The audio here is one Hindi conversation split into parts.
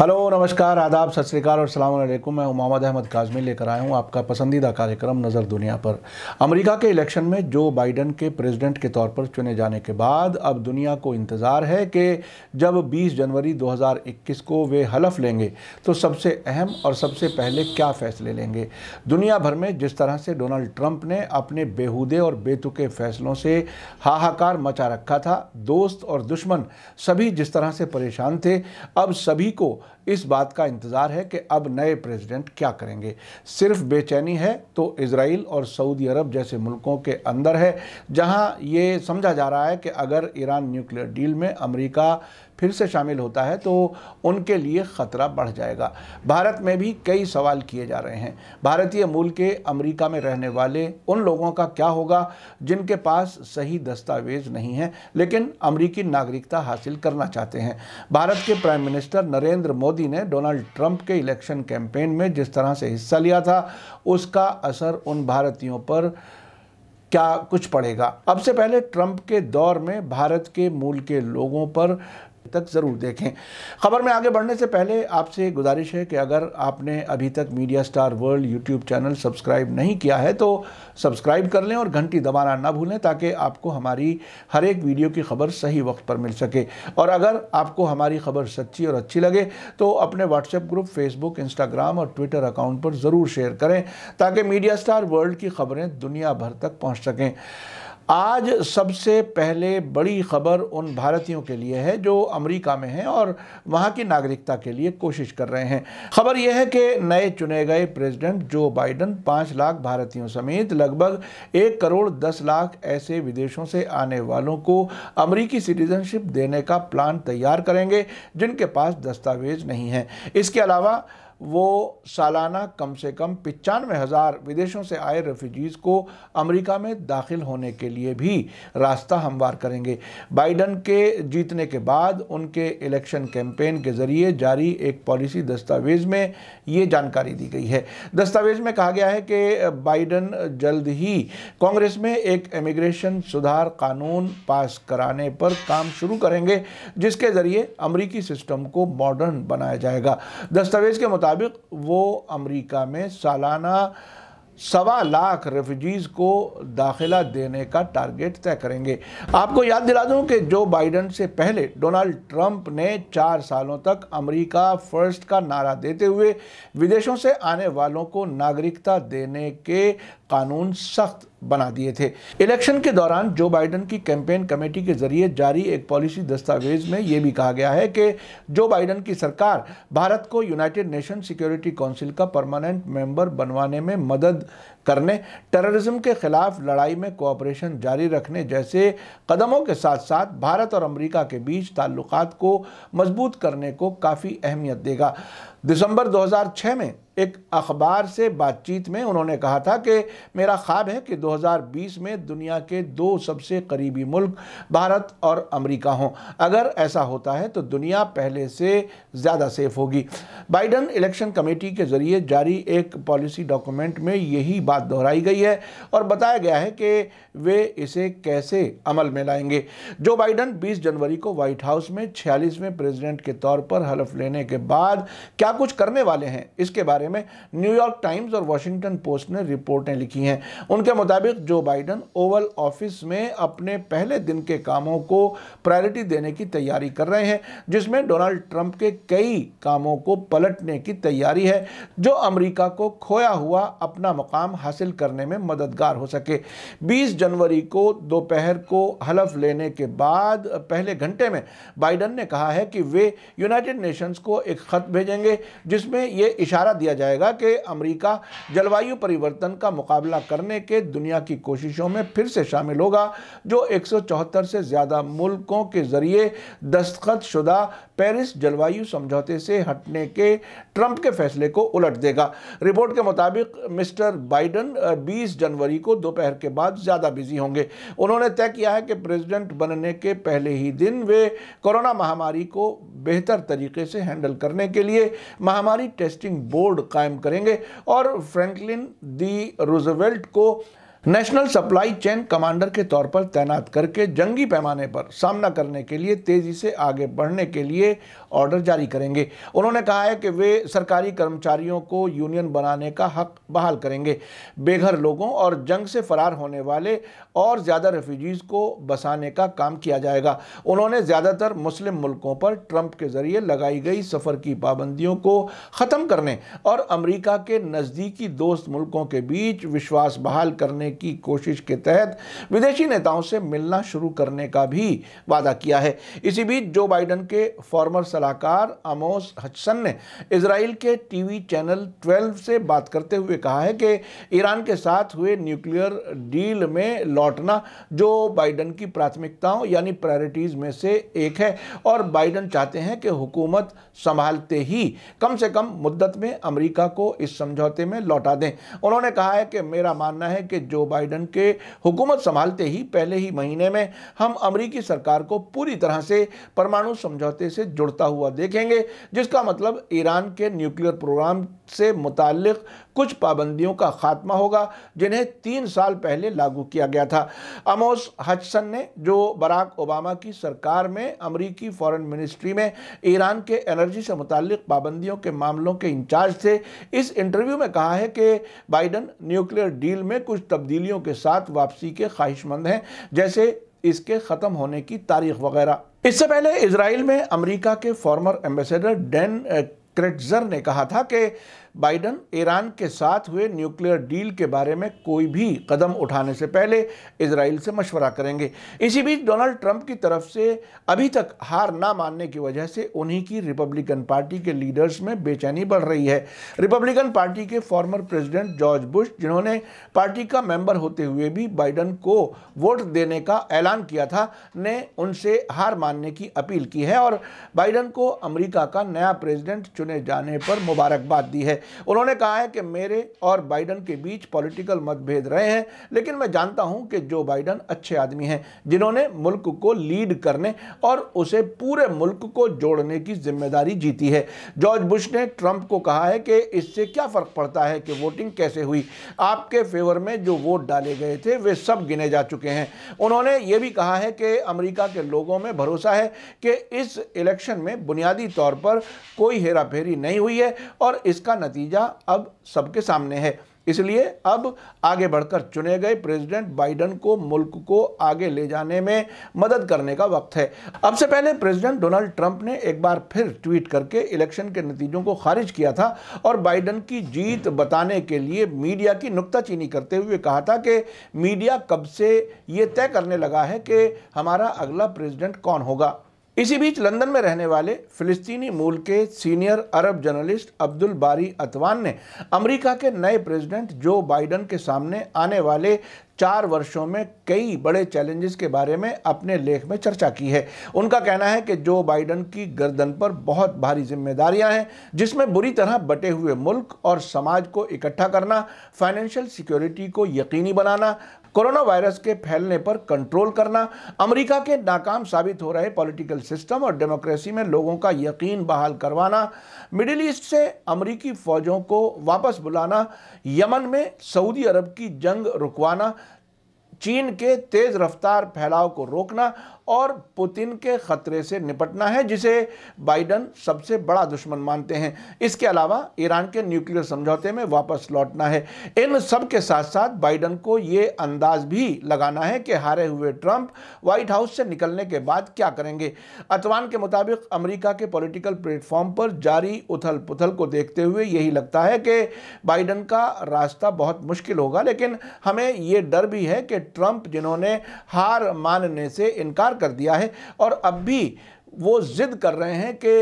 हेलो नमस्कार आदाब सत श्रीकाल और सलाम अलैकुम मैं मोहम्मद अहमद काजमी लेकर आया हूं आपका पसंदीदा कार्यक्रम नज़र दुनिया पर अमेरिका के इलेक्शन में जो बाइडन के प्रेसिडेंट के तौर पर चुने जाने के बाद अब दुनिया को इंतज़ार है कि जब 20 जनवरी 2021 को वे हलफ लेंगे तो सबसे अहम और सबसे पहले क्या फ़ैसले लेंगे दुनिया भर में जिस तरह से डोनाल्ड ट्रंप ने अपने बेहूदे और बेतुके फ़ैसलों से हाहाकार मचा रखा था दोस्त और दुश्मन सभी जिस तरह से परेशान थे अब सभी को इस बात का इंतज़ार है कि अब नए प्रेसिडेंट क्या करेंगे सिर्फ बेचैनी है तो इसराइल और सऊदी अरब जैसे मुल्कों के अंदर है जहां ये समझा जा रहा है कि अगर ईरान न्यूक्लियर डील में अमेरिका फिर से शामिल होता है तो उनके लिए ख़तरा बढ़ जाएगा भारत में भी कई सवाल किए जा रहे हैं भारतीय मूल के अमेरिका में रहने वाले उन लोगों का क्या होगा जिनके पास सही दस्तावेज नहीं है लेकिन अमरीकी नागरिकता हासिल करना चाहते हैं भारत के प्राइम मिनिस्टर नरेंद्र मोदी ने डोनाल्ड ट्रंप के इलेक्शन कैंपेन में जिस तरह से हिस्सा लिया था उसका असर उन भारतीयों पर क्या कुछ पड़ेगा अब से पहले ट्रंप के दौर में भारत के मूल के लोगों पर तक ज़रूर देखें खबर में आगे बढ़ने से पहले आपसे गुजारिश है कि अगर आपने अभी तक media star world YouTube channel subscribe नहीं किया है तो सब्सक्राइब कर लें और घंटी दबाना ना भूलें ताकि आपको हमारी हर एक वीडियो की खबर सही वक्त पर मिल सके और अगर आपको हमारी खबर सच्ची और अच्छी लगे तो अपने व्हाट्सएप ग्रुप फेसबुक इंस्टाग्राम और ट्विटर अकाउंट पर ज़रूर शेयर करें ताकि मीडिया स्टार वर्ल्ड की खबरें दुनिया भर तक पहुँच सकें आज सबसे पहले बड़ी खबर उन भारतीयों के लिए है जो अमेरिका में हैं और वहाँ की नागरिकता के लिए कोशिश कर रहे हैं खबर यह है कि नए चुने गए प्रेसिडेंट जो बाइडन पाँच लाख भारतीयों समेत लगभग एक करोड़ दस लाख ऐसे विदेशों से आने वालों को अमरीकी सिटीजनशिप देने का प्लान तैयार करेंगे जिनके पास दस्तावेज नहीं है इसके अलावा वो सालाना कम से कम पचानवे हज़ार विदेशों से आए रेफ्यूजीज़ को अमेरिका में दाखिल होने के लिए भी रास्ता हमवार करेंगे बाइडन के जीतने के बाद उनके इलेक्शन कैंपेन के ज़रिए जारी एक पॉलिसी दस्तावेज़ में ये जानकारी दी गई है दस्तावेज़ में कहा गया है कि बाइडन जल्द ही कांग्रेस में एक इमिग्रेशन सुधार कानून पास कराने पर काम शुरू करेंगे जिसके ज़रिए अमरीकी सिस्टम को मॉडर्न बनाया जाएगा दस्तावेज़ के मुताबिक मुताबिक वो अमरीका में सालाना सवा लाख रेफ्यूजीज़ को दाखिला देने का टारगेट तय करेंगे आपको याद दिला दूं कि जो बाइडन से पहले डोनाल्ड ट्रंप ने चार सालों तक अमेरिका फर्स्ट का नारा देते हुए विदेशों से आने वालों को नागरिकता देने के कानून सख्त बना दिए थे इलेक्शन के दौरान जो बाइडन की कैंपेन कमेटी के जरिए जारी एक पॉलिसी दस्तावेज में यह भी कहा गया है कि जो बाइडन की सरकार भारत को यूनाइटेड नेशन सिक्योरिटी काउंसिल का परमानेंट मेंबर बनवाने में मदद करने टेररिज्म के खिलाफ लड़ाई में कोऑपरेशन जारी रखने जैसे कदमों के साथ साथ भारत और अमरीका के बीच ताल्लुक को मजबूत करने को काफ़ी अहमियत देगा दिसंबर दो में एक अखबार से बातचीत में उन्होंने कहा था कि मेरा ख्वाब है कि 2020 में दुनिया के दो सबसे करीबी मुल्क भारत और अमेरिका हों अगर ऐसा होता है तो दुनिया पहले से ज़्यादा सेफ होगी बाइडन इलेक्शन कमेटी के ज़रिए जारी एक पॉलिसी डॉक्यूमेंट में यही बात दोहराई गई है और बताया गया है कि वे इसे कैसे अमल में लाएंगे जो बाइडन बीस जनवरी को व्हाइट हाउस में छियालीसवें प्रेजिडेंट के तौर पर हलफ लेने के बाद क्या कुछ करने वाले हैं इसके बारे बारे में न्यूयॉर्क टाइम्स और वाशिंगटन पोस्ट ने रिपोर्टें लिखी हैं उनके मुताबिक जो बाइडन ओवल ऑफिस में अपने पहले दिन के कामों को प्रायोरिटी देने की तैयारी कर रहे हैं जिसमें डोनाल्ड ट्रंप के कई कामों को पलटने की तैयारी है जो अमरीका को खोया हुआ अपना मुकाम हासिल करने में मददगार हो सके बीस जनवरी को दोपहर को हलफ लेने के बाद पहले घंटे में बाइडन ने कहा है कि वे यूनाइटेड नेशंस को एक ख़त भेजेंगे जिसमें यह इशारा दिया जाएगा कि अमेरिका जलवायु परिवर्तन का मुकाबला करने के दुनिया की कोशिशों में फिर से शामिल होगा जो चौहत्तर से ज़्यादा मुल्कों के ज़रिए दस्तखत शुदा पेरिस जलवायु समझौते से हटने के ट्रंप के फैसले को उलट देगा रिपोर्ट के मुताबिक मिस्टर बाइडन 20 जनवरी को दोपहर के बाद ज़्यादा बिजी होंगे उन्होंने तय किया है कि प्रेसिडेंट बनने के पहले ही दिन वे कोरोना महामारी को बेहतर तरीके से हैंडल करने के लिए महामारी टेस्टिंग बोर्ड कायम करेंगे और फ्रैंकलिन डी रूजवेल्ट को नेशनल सप्लाई चेन कमांडर के तौर पर तैनात करके जंगी पैमाने पर सामना करने के लिए तेज़ी से आगे बढ़ने के लिए ऑर्डर जारी करेंगे उन्होंने कहा है कि वे सरकारी कर्मचारियों को यूनियन बनाने का हक बहाल करेंगे बेघर लोगों और जंग से फरार होने वाले और ज़्यादा रेफ्यूजीज़ को बसाने का काम किया जाएगा उन्होंने ज़्यादातर मुस्लिम मुल्कों पर ट्रंप के ज़रिए लगाई गई सफ़र की पाबंदियों को ख़त्म करने और अमरीका के नज़दीकी दोस्त मुल्कों के बीच विश्वास बहाल करने करने की कोशिश के तहत विदेशी नेताओं से मिलना शुरू करने का भी वादा किया है इसी बीच जो बाइडन के फॉर्मर सलाहकार अमोस हचसन ने इसराइल के टीवी चैनल 12 से बात करते हुए कहा है कि ईरान के साथ हुए न्यूक्लियर डील में लौटना जो बाइडन की प्राथमिकताओं यानी प्रायोरिटीज़ में से एक है और बाइडन चाहते हैं कि हुकूमत संभालते ही कम से कम मुद्दत में अमेरिका को इस समझौते में लौटा दें उन्होंने कहा है कि मेरा मानना है कि जो जो बाइडन के हुकूमत संभालते ही पहले ही महीने में हम अमरीकी सरकार को पूरी तरह से परमाणु समझौते से जुड़ता हुआ देखेंगे जिसका मतलब ईरान के न्यूक्लियर प्रोग्राम से मुतक कुछ पाबंदियों का खात्मा होगा जिन्हें तीन साल पहले लागू किया गया था अमोस हचसन ने जो बराक ओबामा की सरकार में अमरीकी फॉरेन मिनिस्ट्री में ईरान के एनर्जी से मुतक पाबंदियों के मामलों के इंचार्ज थे इस इंटरव्यू में कहा है कि बाइडन न्यूक्लियर डील में कुछ तब तब्दीलियों के साथ वापसी के ख्वाहिशमंद हैं जैसे इसके ख़त्म होने की तारीख वगैरह इससे पहले इसराइल में अमरीका के फॉर्मर एम्बेसडर डेन क्रेटजर ने कहा था कि बाइडन ईरान के साथ हुए न्यूक्लियर डील के बारे में कोई भी कदम उठाने से पहले इसराइल से मशवरा करेंगे इसी बीच डोनाल्ड ट्रंप की तरफ से अभी तक हार ना मानने की वजह से उन्हीं की रिपब्लिकन पार्टी के लीडर्स में बेचैनी बढ़ रही है रिपब्लिकन पार्टी के फॉर्मर प्रेसिडेंट जॉर्ज बुश जिन्होंने पार्टी का मेम्बर होते हुए भी बाइडन को वोट देने का ऐलान किया था ने उनसे हार मानने की अपील की है और बाइडन को अमरीका का नया प्रेजिडेंट चुन चुने जाने पर मुबारकबाद दी है उन्होंने कहा है कि मेरे और बाइडन के बीच पॉलिटिकल मतभेद रहे हैं लेकिन मैं जानता हूं कि जो बाइडन अच्छे आदमी हैं जिन्होंने मुल्क को लीड करने और उसे पूरे मुल्क को जोड़ने की जिम्मेदारी जीती है जॉर्ज बुश ने ट्रंप को कहा है कि इससे क्या फ़र्क पड़ता है कि वोटिंग कैसे हुई आपके फेवर में जो वोट डाले गए थे वे सब गिने जा चुके हैं उन्होंने ये भी कहा है कि अमरीका के लोगों में भरोसा है कि इस इलेक्शन में बुनियादी तौर पर कोई हेरा हेराफेरी नहीं हुई है और इसका नतीजा अब सबके सामने है इसलिए अब आगे बढ़कर चुने गए प्रेसिडेंट बाइडन को मुल्क को आगे ले जाने में मदद करने का वक्त है अब से पहले प्रेसिडेंट डोनाल्ड ट्रंप ने एक बार फिर ट्वीट करके इलेक्शन के नतीजों को खारिज किया था और बाइडन की जीत बताने के लिए मीडिया की नुकताचीनी करते हुए कहा था कि मीडिया कब से ये तय करने लगा है कि हमारा अगला प्रेजिडेंट कौन होगा इसी बीच लंदन में रहने वाले फिलिस्तीनी मूल के सीनियर अरब जर्नलिस्ट अब्दुल बारी अतवान ने अमेरिका के नए प्रेसिडेंट जो बाइडन के सामने आने वाले चार वर्षों में कई बड़े चैलेंजेस के बारे में अपने लेख में चर्चा की है उनका कहना है कि जो बाइडन की गर्दन पर बहुत भारी जिम्मेदारियां हैं जिसमें बुरी तरह बटे हुए मुल्क और समाज को इकट्ठा करना फाइनेंशियल सिक्योरिटी को यकीनी बनाना कोरोना वायरस के फैलने पर कंट्रोल करना अमेरिका के नाकाम साबित हो रहे पॉलिटिकल सिस्टम और डेमोक्रेसी में लोगों का यकीन बहाल करवाना मिडिल ईस्ट से अमेरिकी फ़ौजों को वापस बुलाना यमन में सऊदी अरब की जंग रुकवाना चीन के तेज़ रफ्तार फैलाव को रोकना और पुतिन के ख़तरे से निपटना है जिसे बाइडन सबसे बड़ा दुश्मन मानते हैं इसके अलावा ईरान के न्यूक्लियर समझौते में वापस लौटना है इन सब के साथ साथ बाइडन को ये अंदाज भी लगाना है कि हारे हुए ट्रंप व्हाइट हाउस से निकलने के बाद क्या करेंगे अतवान के मुताबिक अमरीका के पोलिटिकल प्लेटफॉर्म पर जारी उथल पुथल को देखते हुए यही लगता है कि बाइडन का रास्ता बहुत मुश्किल होगा लेकिन हमें ये डर भी है कि ट्रंप जिन्होंने हार मानने से इनकार कर दिया है और अब भी वो ज़िद कर रहे हैं कि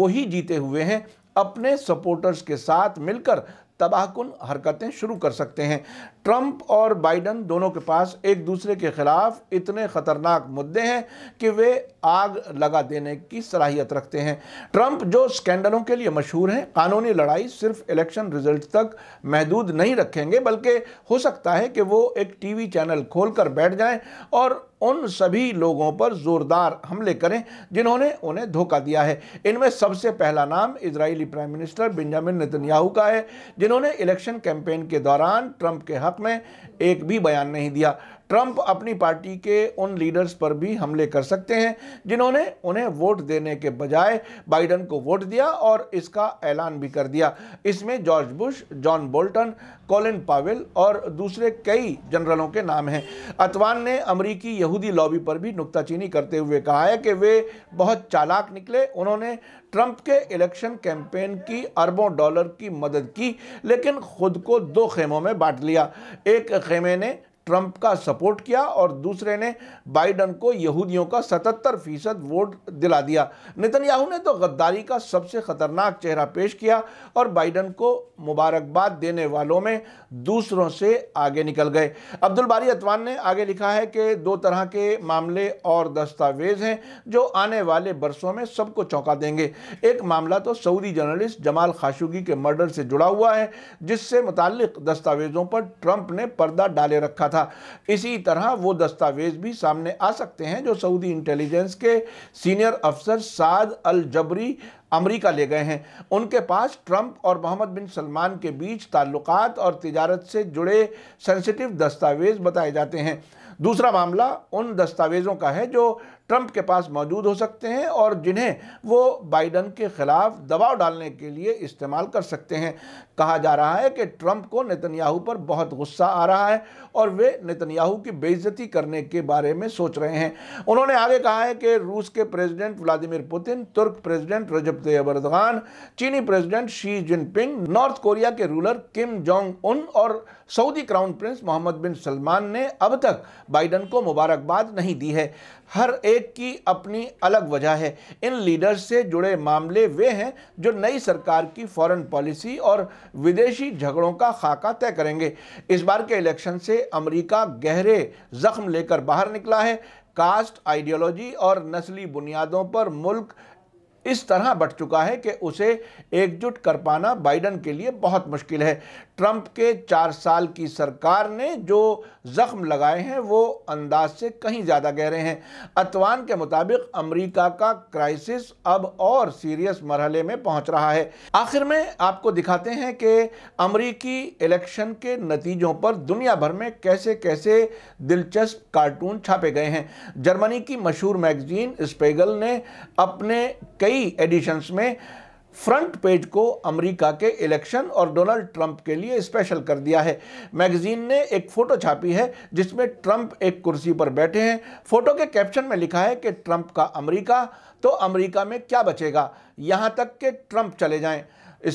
वही जीते हुए हैं अपने सपोर्टर्स के साथ मिलकर तबाहकुन हरकतें शुरू कर सकते हैं ट्रंप और बाइडन दोनों के पास एक दूसरे के खिलाफ इतने ख़तरनाक मुद्दे हैं कि वे आग लगा देने की सलाहियत रखते हैं ट्रंप जो स्कैंडलों के लिए मशहूर हैं कानूनी लड़ाई सिर्फ इलेक्शन रिजल्ट तक महदूद नहीं रखेंगे बल्कि हो सकता है कि वो एक टीवी चैनल खोलकर बैठ जाएं और उन सभी लोगों पर जोरदार हमले करें जिन्होंने उन्हें धोखा दिया है इनमें सबसे पहला नाम Israeli prime minister Benjamin Netanyahu का है जिन्होंने इलेक्शन कैंपेन के दौरान ट्रंप के हक में एक भी बयान नहीं दिया ट्रंप अपनी पार्टी के उन लीडर्स पर भी हमले कर सकते हैं जिन्होंने उन्हें वोट देने के बजाय बाइडन को वोट दिया और इसका ऐलान भी कर दिया इसमें George Bush John Bolton Colin Powell और दूसरे कई जनरलों के नाम हैं अतवान ने अमरीकी यहूदी लॉबी पर भी नुकताचीनी करते हुए कहा है कि वे बहुत चालाक निकले उन्होंने ट्रंप के इलेक्शन कैंपेन की अरबों डॉलर की मदद की लेकिन खुद को दो खेमों में बांट लिया एक खेमे ने ट्रंप का सपोर्ट किया और दूसरे ने बाइडन को यहूदियों का 77 फीसद वोट दिला दिया नितनयाहू ने तो गद्दारी का सबसे खतरनाक चेहरा पेश किया और बाइडन को मुबारकबाद देने वालों में दूसरों से आगे निकल गए अब्दुल बारी अतवान ने आगे लिखा है कि दो तरह के मामले और दस्तावेज हैं जो आने वाले बरसों में सबको चौंका देंगे एक मामला तो सऊदी जर्नलिस्ट जमाल खाशुगी के मर्डर से जुड़ा हुआ है जिससे मुतल दस्तावेजों पर ट्रंप ने पर्दा डाले रखा था था इसी तरह वो दस्तावेज भी सामने आ सकते हैं जो सऊदी इंटेलिजेंस के सीनियर अफसर साद अल जबरी अमेरिका ले गए हैं उनके पास ट्रंप और मोहम्मद बिन सलमान के बीच ताल्लुक और तजारत से जुड़े सेंसिटिव दस्तावेज बताए जाते हैं दूसरा मामला उन दस्तावेज़ों का है जो ट्रंप के पास मौजूद हो सकते हैं और जिन्हें वो बाइडन के ख़िलाफ़ दबाव डालने के लिए इस्तेमाल कर सकते हैं कहा जा रहा है कि ट्रंप को नेतन्याहू पर बहुत गुस्सा आ रहा है और वे नेतन्याहू की बेइज्जती करने के बारे में सोच रहे हैं उन्होंने आगे कहा है कि रूस के प्रेसिडेंट व्लादिमिर पुतिन तुर्क प्रेसिडेंट रजब तैयब चीनी president Xi Jinping North Korea के रूलर किम जोंग उन और Saudi crown prince Mohammed bin Salman ने अब तक बाइडन को मुबारकबाद नहीं दी है हर एक की अपनी अलग वजह है इन लीडर्स से जुड़े मामले वे हैं जो नई सरकार की फॉरेन पॉलिसी और विदेशी झगड़ों का खाका तय करेंगे इस बार के इलेक्शन से अमरीका गहरे जख्म लेकर बाहर निकला है कास्ट आइडियोलॉजी और नस्ली बुनियादों पर मुल्क इस तरह बट चुका है कि उसे एकजुट कर पाना बाइडन के लिए बहुत मुश्किल है ट्रंप के चार साल की सरकार ने जो ज़ख्म लगाए हैं वो अंदाज से कहीं ज़्यादा गहरे हैं अतवान के मुताबिक अमेरिका का क्राइसिस अब और सीरियस मरहले में पहुंच रहा है आखिर में आपको दिखाते हैं कि अमरीकी इलेक्शन के नतीजों पर दुनिया भर में कैसे कैसे दिलचस्प कार्टून छापे गए हैं जर्मनी की मशहूर मैगजीन स्पेगल ने अपने कई कई एडिशंस में फ्रंट पेज को अमेरिका के इलेक्शन और डोनाल्ड ट्रंप के लिए स्पेशल कर दिया है मैगजीन ने एक फ़ोटो छापी है जिसमें ट्रंप एक कुर्सी पर बैठे हैं फ़ोटो के कैप्शन में लिखा है कि ट्रंप का अमेरिका तो अमेरिका में क्या बचेगा यहाँ तक कि ट्रंप चले जाएं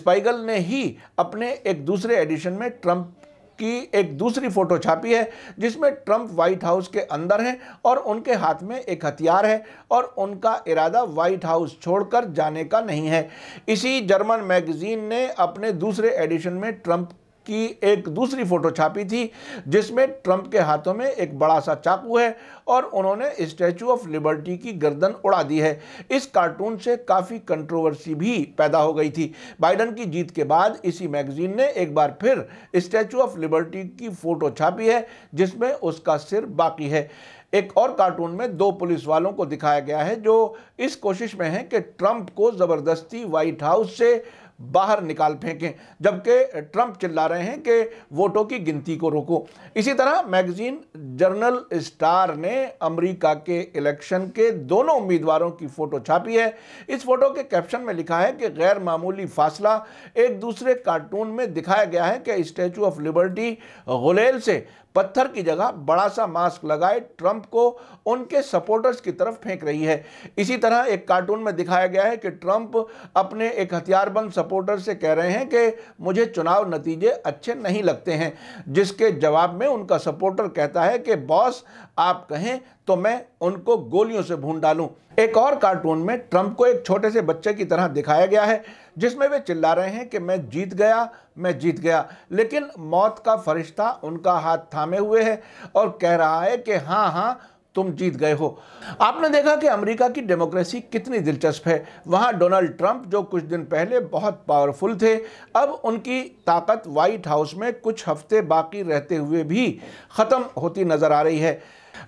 स्पाइगल ने ही अपने एक दूसरे एडिशन में ट्रंप की एक दूसरी फोटो छापी है जिसमें ट्रंप व्हाइट हाउस के अंदर हैं और उनके हाथ में एक हथियार है और उनका इरादा व्हाइट हाउस छोड़कर जाने का नहीं है इसी जर्मन मैगजीन ने अपने दूसरे एडिशन में ट्रंप की एक दूसरी फ़ोटो छापी थी जिसमें ट्रंप के हाथों में एक बड़ा सा चाकू है और उन्होंने स्टैचू ऑफ लिबर्टी की गर्दन उड़ा दी है इस कार्टून से काफ़ी कंट्रोवर्सी भी पैदा हो गई थी बाइडन की जीत के बाद इसी मैगजीन ने एक बार फिर स्टैचू ऑफ लिबर्टी की फ़ोटो छापी है जिसमें उसका सिर बाकी है एक और कार्टून में दो पुलिस वालों को दिखाया गया है जो इस कोशिश में हैं कि ट्रंप को ज़बरदस्ती वाइट हाउस से बाहर निकाल फेंकें जबकि ट्रंप चिल्ला रहे हैं कि वोटों की गिनती को रोको इसी तरह मैगजीन जर्नल स्टार ने अमेरिका के इलेक्शन के दोनों उम्मीदवारों की फ़ोटो छापी है इस फोटो के कैप्शन में लिखा है कि गैर मामूली फासला एक दूसरे कार्टून में दिखाया गया है कि स्टैचू ऑफ लिबर्टी गुलेल से पत्थर की जगह बड़ा सा मास्क लगाए ट्रंप को उनके सपोर्टर्स की तरफ फेंक रही है इसी तरह एक कार्टून में दिखाया गया है कि ट्रंप अपने एक हथियारबंद सपोर्टर से कह रहे हैं कि मुझे चुनाव नतीजे अच्छे नहीं लगते हैं जिसके जवाब में उनका सपोर्टर कहता है कि बॉस आप कहें तो मैं उनको गोलियों से भून डालूं एक और कार्टून में ट्रंप को एक छोटे से बच्चे की तरह दिखाया गया है जिसमें वे चिल्ला रहे हैं कि मैं जीत गया मैं जीत गया लेकिन मौत का फरिश्ता उनका हाथ थामे हुए है और कह रहा है कि हाँ हाँ तुम जीत गए हो आपने देखा कि अमेरिका की डेमोक्रेसी कितनी दिलचस्प है वहाँ डोनाल्ड ट्रंप जो कुछ दिन पहले बहुत पावरफुल थे अब उनकी ताकत वाइट हाउस में कुछ हफ्ते बाकी रहते हुए भी ख़त्म होती नज़र आ रही है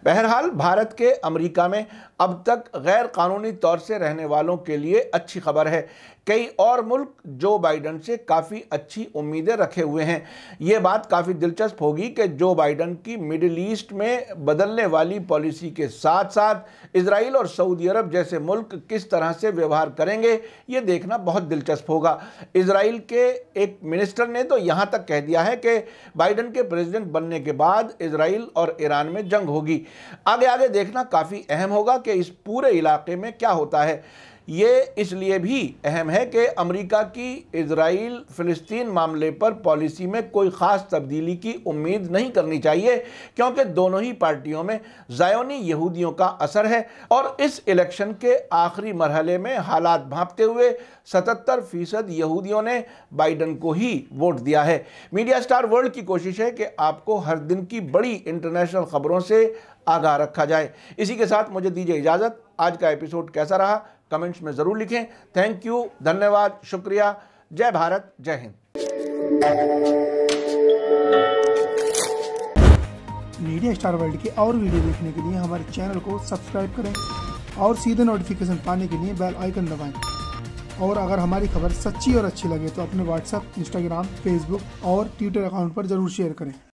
बहरहाल भारत के अमेरिका में अब तक गैर कानूनी तौर से रहने वालों के लिए अच्छी खबर है कई और मुल्क जो बाइडन से काफ़ी अच्छी उम्मीदें रखे हुए हैं ये बात काफ़ी दिलचस्प होगी कि जो बाइडन की मिडिल ईस्ट में बदलने वाली पॉलिसी के साथ साथ इसराइल और सऊदी अरब जैसे मुल्क किस तरह से व्यवहार करेंगे ये देखना बहुत दिलचस्प होगा इसराइल के एक मिनिस्टर ने तो यहाँ तक कह दिया है कि बाइडन के प्रेजिडेंट बनने के बाद इसराइल और ईरान में जंग होगी आगे आगे देखना काफ़ी अहम होगा कि इस पूरे इलाके में क्या होता है ये इसलिए भी अहम है कि अमेरिका की इसराइल फ़लस्तीन मामले पर पॉलिसी में कोई ख़ास तब्दीली की उम्मीद नहीं करनी चाहिए क्योंकि दोनों ही पार्टियों में जायोनी यहूदियों का असर है और इस इलेक्शन के आखिरी मरहले में हालात भांपते हुए सतहत्तर फ़ीसद यहूदियों ने बाइडन को ही वोट दिया है मीडिया स्टार वर्ल्ड की कोशिश है कि आपको हर दिन की बड़ी इंटरनेशनल ख़बरों से आगाह रखा जाए इसी के साथ मुझे दीजिए इजाज़त आज का एपिसोड कैसा रहा कमेंट्स में ज़रूर लिखें थैंक यू धन्यवाद शुक्रिया जय भारत जय हिंद मीडिया स्टार वर्ल्ड की और वीडियो देखने के लिए हमारे चैनल को सब्सक्राइब करें और सीधे नोटिफिकेशन पाने के लिए बेल आइकन दबाएं और अगर हमारी खबर सच्ची और अच्छी लगे तो अपने व्हाट्सएप इंस्टाग्राम फेसबुक और ट्विटर अकाउंट पर ज़रूर शेयर करें